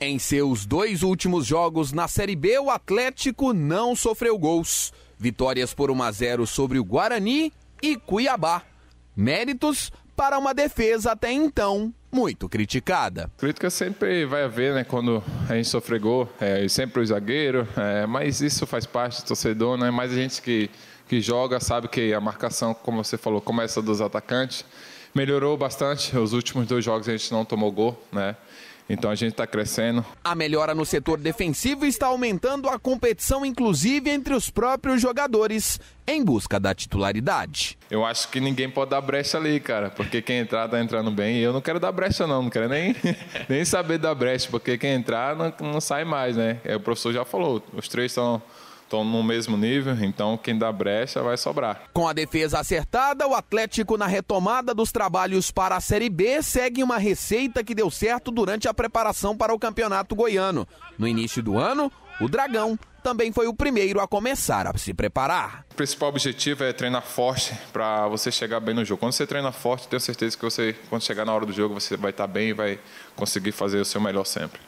Em seus dois últimos jogos na Série B, o Atlético não sofreu gols. Vitórias por 1 a 0 sobre o Guarani e Cuiabá. Méritos para uma defesa até então muito criticada. Crítica sempre vai haver, né? Quando a gente sofre gol, é, sempre o zagueiro, é, mas isso faz parte do torcedor, né? Mas a gente que que joga, sabe que a marcação, como você falou, começa dos atacantes. Melhorou bastante. Os últimos dois jogos a gente não tomou gol, né? Então a gente está crescendo. A melhora no setor defensivo está aumentando a competição, inclusive entre os próprios jogadores, em busca da titularidade. Eu acho que ninguém pode dar brecha ali, cara, porque quem entrar tá entrando bem. E eu não quero dar brecha, não, não quero nem, nem saber dar brecha, porque quem entrar não, não sai mais, né? É, o professor já falou, os três são estão no mesmo nível, então quem dá brecha vai sobrar. Com a defesa acertada, o Atlético na retomada dos trabalhos para a Série B segue uma receita que deu certo durante a preparação para o Campeonato Goiano. No início do ano, o Dragão também foi o primeiro a começar a se preparar. O principal objetivo é treinar forte para você chegar bem no jogo. Quando você treina forte, tenho certeza que você, quando chegar na hora do jogo, você vai estar tá bem e vai conseguir fazer o seu melhor sempre.